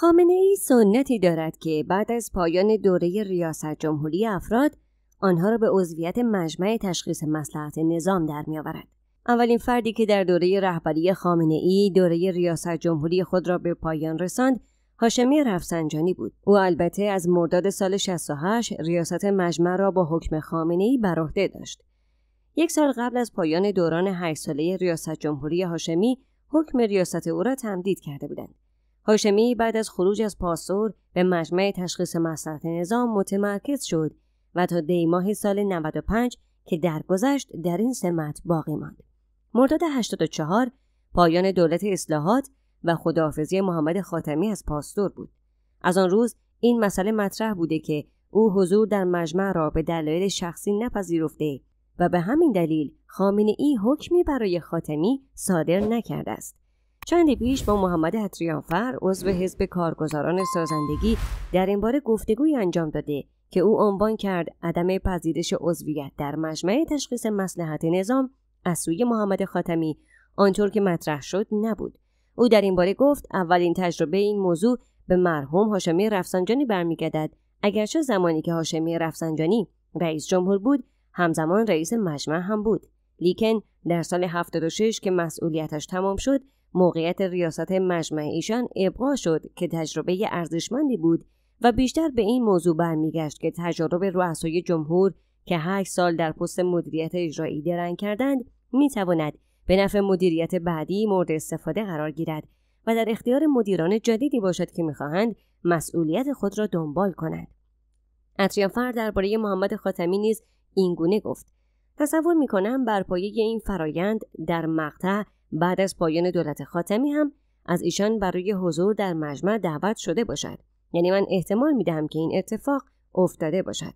خامنه ای سنتی دارد که بعد از پایان دوره ریاست جمهوری افراد آنها را به عضویت مجمع تشخیص مسلحت نظام در می آورد. اولین فردی که در دوره رهبری خامنه ای دوره ریاست جمهوری خود را به پایان رساند هاشمی رفسنجانی بود او البته از مرداد سال 68 ریاست مجمع را با حکم خامنه ای بر عهده داشت یک سال قبل از پایان دوران هشت ساله ریاست جمهوری هاشمی حکم ریاست او را تمدید کرده بودند هاشمی بعد از خروج از پاسور به مجمع تشخیص مسئلات نظام متمرکز شد و تا دیماه سال 95 که درگذشت در این سمت باقی ماند. مرداد 84 پایان دولت اصلاحات و خداحافظی محمد خاتمی از پاسور بود. از آن روز این مسئله مطرح بوده که او حضور در مجمع را به دلایل شخصی نپذیرفته و به همین دلیل خامنه ای حکمی برای خاتمی صادر نکرده است. چندی پیش با محمد حتریانفر عضو حزب کارگزاران سازندگی در این باره گفتگوی انجام داده که او عنوان کرد عدم پذیرش عضویت در مجمع تشخیص مسلحت نظام از سوی محمد خاتمی آنطور که مطرح شد نبود او در این باره گفت اولین تجربه این موضوع به مرحوم هاشمی رفسنجانی برمیگردد اگرچه زمانی که هاشمی رفسنجانی رئیس جمهور بود همزمان رئیس مجمع هم بود لیکن در سال 76 که مسئولیتش تمام شد موقعیت ریاست مجمع ایشان ابقا شد که تجربه ارزشمندی بود و بیشتر به این موضوع برمیگشت که تجارب رؤسای جمهور که هشت سال در پست مدیریت اجرایی درنگ کردند میتواند به نفع مدیریت بعدی مورد استفاده قرار گیرد و در اختیار مدیران جدیدی باشد که میخواهند مسئولیت خود را دنبال کنند اطریانفر درباره محمد خاتمی نیز اینگونه گفت تصور میکنم بر پایه این فرایند در مقطع بعد از پایان دولت خاتمی هم از ایشان برای حضور در مجمع دعوت شده باشد یعنی من احتمال میدهم که این اتفاق افتاده باشد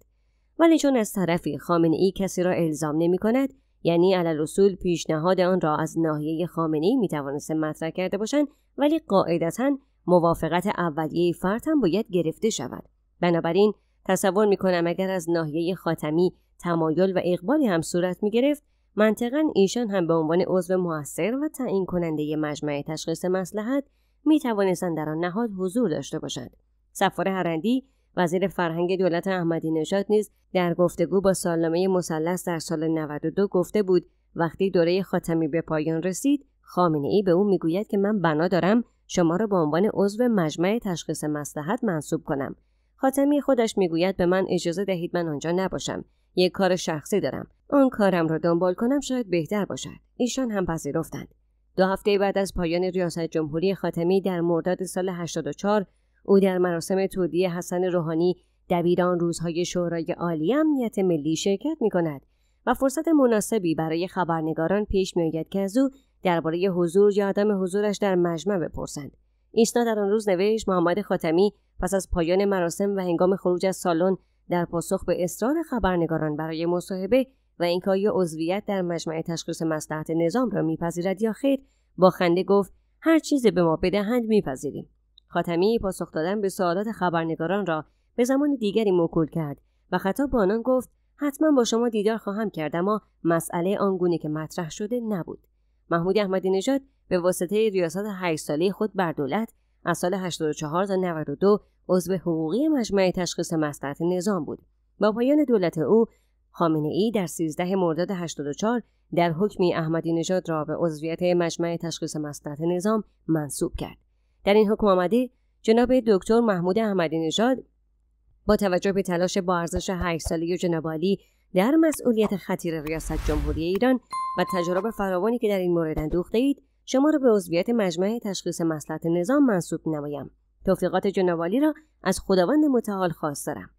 ولی چون از طرفی خامنه ای کسی را الزام نمی کند یعنی علل اصول پیشنهاد آن را از ناحیه خامنه ای می مطرح کرده باشند ولی قاعدتا موافقت اولیه فرد هم باید گرفته شود بنابراین تصور می کنم اگر از ناحیه خاتمی تمایل و اقبالی هم صورت می منطقا ایشان هم به عنوان عضو موثر و تعیین کننده مجمع تشخیص مسلحت می توانستند در آن نهاد حضور داشته باشند سفار هرندی وزیر فرهنگ دولت احمدی نژاد نیز در گفتگو با سالنامه مثلث در سال 92 گفته بود وقتی دوره خاتمی به پایان رسید خامنه ای به او میگوید که من بنا دارم شما را به عنوان عضو مجمع تشخیص مسلحت منصوب کنم خاتمی خودش میگوید به من اجازه دهید من آنجا نباشم یک کار شخصی دارم آن کارم را دنبال کنم شاید بهتر باشد ایشان هم پذیرفتند دو هفته بعد از پایان ریاست جمهوری خاتمی در مرداد سال 84 او در مراسم تودیع حسن روحانی دبیران روزهای شورای عالی امنیت ملی شرکت می کند و فرصت مناسبی برای خبرنگاران پیش میآید که از او درباره حضور یا عدم حضورش در مجمع بپرسند ایشنا در آن روز نوشت محمد خاتمی پس از پایان مراسم و هنگام خروج از سالن در پاسخ به اصرار خبرنگاران برای مصاحبه و اینکه آیا عضویت در مجمع تشخیص مسلحت نظام را میپذیرد یا خیر با خنده گفت هر چیزی به ما بدهند میپذیریم خاتمی پاسخ دادن به سوالات خبرنگاران را به زمان دیگری موکول کرد و خطاب به آنان گفت حتما با شما دیدار خواهم کرد اما مسئله آنگونه که مطرح شده نبود محمود احمدی نژاد به واسطه ریاست هشت ساله خود بر دولت از سال 84 تا 92 عضو حقوقی مجمع تشخیص مصلحت نظام بود با پایان دولت او خامنه ای در 13 مرداد 84 در حکمی احمدی نژاد را به عضویت مجمع تشخیص مصلحت نظام منصوب کرد. در این حکم آمده جناب دکتر محمود احمدی نژاد با توجه به تلاش با ارزش سالی ساله جناب علی در مسئولیت خطیر ریاست جمهوری ایران و تجارب فراوانی که در این مورد اندوخته اید شما را به عضویت مجمع تشخیص مسلحت نظام منصوب نمایم توفیقات جناب را از خداوند متعال خواست دارم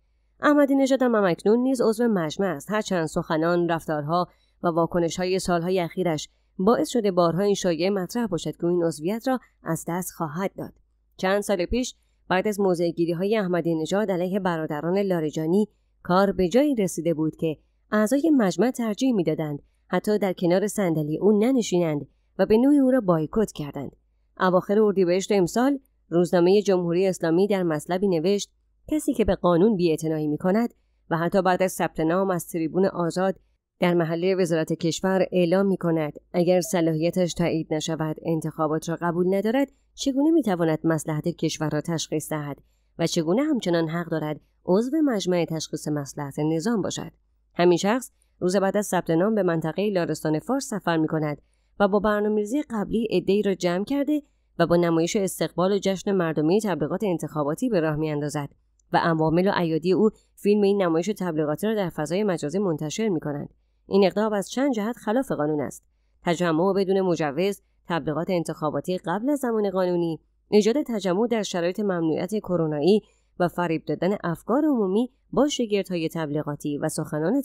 احمدی نژاد هم اکنون نیز عضو مجمع است هرچند سخنان رفتارها و واکنش های سالهای اخیرش باعث شده بارها این شایعه مطرح باشد که این عضویت را از دست خواهد داد چند سال پیش بعد از گیری های احمدی نژاد علیه برادران لاریجانی کار به جایی رسیده بود که اعضای مجمع ترجیح میدادند حتی در کنار صندلی او ننشینند و به نوعی او را بایکوت کردند اواخر اردیبهشت امسال روزنامه جمهوری اسلامی در مطلبی نوشت کسی که به قانون بیاعتنایی می کند و حتی بعد از ثبت نام از تریبون آزاد در محله وزارت کشور اعلام می کند اگر صلاحیتش تایید نشود انتخابات را قبول ندارد چگونه می تواند مسلحت کشور را تشخیص دهد و چگونه همچنان حق دارد عضو مجمع تشخیص مسلحت نظام باشد همین شخص روز بعد از ثبت نام به منطقه لارستان فارس سفر می کند و با برنامه‌ریزی قبلی عدهای را جمع کرده و با نمایش استقبال و جشن مردمی تبلیغات انتخاباتی به راه میاندازد و عوامل و ایادی او فیلم این نمایش تبلیغاتی را در فضای مجازی منتشر می کنند. این اقدام از چند جهت خلاف قانون است. تجمع بدون مجوز، تبلیغات انتخاباتی قبل از زمان قانونی، ایجاد تجمع در شرایط ممنوعیت کرونایی و فریب دادن افکار عمومی با شگردهای تبلیغاتی و سخنان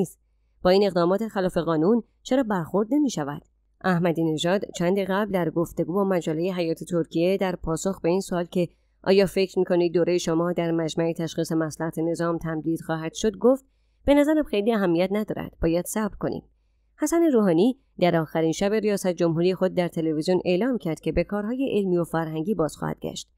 است. با این اقدامات خلاف قانون چرا برخورد نمی شود؟ احمدی نژاد چند قبل در گفتگو با مجله حیات ترکیه در پاسخ به این سوال که آیا فکر میکنید دوره شما در مجمع تشخیص مسلحت نظام تمدید خواهد شد گفت به نظرم خیلی اهمیت ندارد باید صبر کنیم حسن روحانی در آخرین شب ریاست جمهوری خود در تلویزیون اعلام کرد که به کارهای علمی و فرهنگی باز خواهد گشت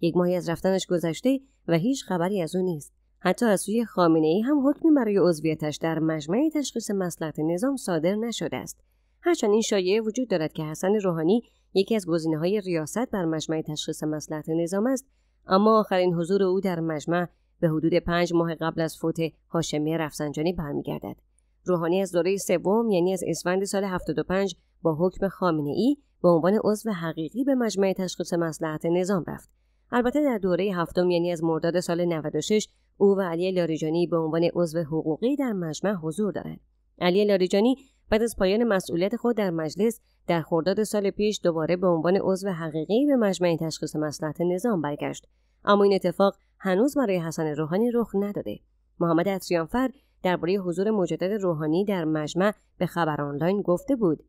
یک ماهی از رفتنش گذشته و هیچ خبری از او نیست حتی از سوی خامنه ای هم حکمی برای عضویتش در مجمع تشخیص مسلحت نظام صادر نشده است هرچند این شایعه وجود دارد که حسن روحانی یکی از گزینه های ریاست بر مجمع تشخیص مسلحت نظام است اما آخرین حضور او در مجمع به حدود پنج ماه قبل از فوت هاشمی رفسنجانی برمیگردد روحانی از دوره سوم یعنی از اسفند سال 75 با حکم خامنه ای به عنوان عضو حقیقی به مجمع تشخیص مسلحت نظام رفت البته در دوره هفتم یعنی از مرداد سال 96 او و علی لاریجانی به عنوان عضو حقوقی در مجمع حضور دارند علی لاریجانی بعد از پایان مسئولیت خود در مجلس در خورداد سال پیش دوباره به عنوان عضو حقیقی به مجمع تشخیص مسلحت نظام برگشت اما این اتفاق هنوز برای حسن روحانی رخ نداده محمد اطریانفر درباره حضور مجدد روحانی در مجمع به خبر آنلاین گفته بود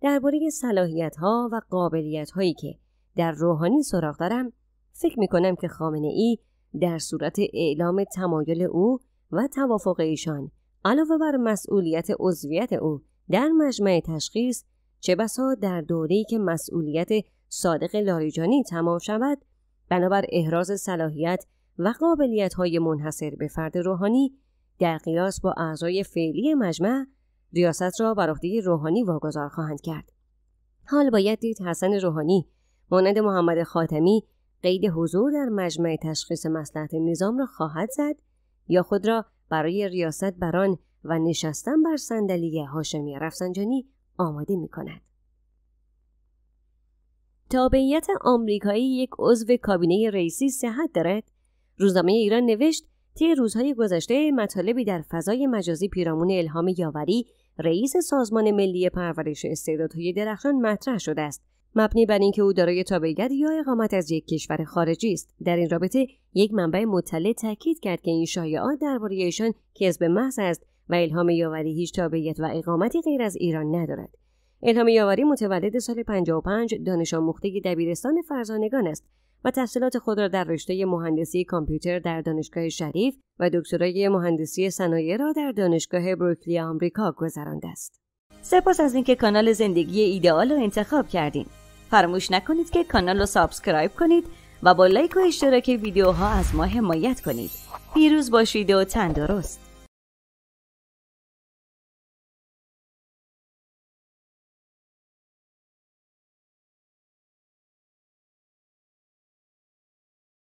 درباره صلاحیت ها و قابلیت هایی که در روحانی سراغ دارم فکر می کنم که خامنه ای در صورت اعلام تمایل او و توافق ایشان علاوه بر مسئولیت عضویت او در مجمع تشخیص چه بسا در دوره‌ای که مسئولیت صادق لاریجانی تمام شود بنابر احراز صلاحیت و قابلیت های منحصر به فرد روحانی در قیاس با اعضای فعلی مجمع ریاست را بر عهده روحانی واگذار خواهند کرد حال باید دید حسن روحانی مانند محمد خاتمی قید حضور در مجمع تشخیص مسلحت نظام را خواهد زد یا خود را برای ریاست بران و نشستن بر صندلی هاشمی رفسنجانی آماده می کند. تابعیت آمریکایی یک عضو کابینه رئیسی صحت دارد روزنامه ایران نوشت طی روزهای گذشته مطالبی در فضای مجازی پیرامون الهام یاوری رئیس سازمان ملی پرورش استعدادهای درخشان مطرح شده است مبنی بر اینکه او دارای تابعیت یا اقامت از یک کشور خارجی است در این رابطه یک منبع مطلع تاکید کرد که این شایعات درباره ایشان کذب محض است و الهام یاوری هیچ تابعیت و اقامتی غیر از ایران ندارد الهام یاوری متولد سال 55 دانش آموخته دبیرستان فرزانگان است و تحصیلات خود را در رشته مهندسی کامپیوتر در دانشگاه شریف و دکترای مهندسی صنایع را در دانشگاه بروکلی آمریکا گذرانده است. سپاس از اینکه کانال زندگی ایدئال را انتخاب کردین. فراموش نکنید که کانال را سابسکرایب کنید و با لایک و اشتراک ویدیوها از ما حمایت کنید. پیروز باشید و تندرست.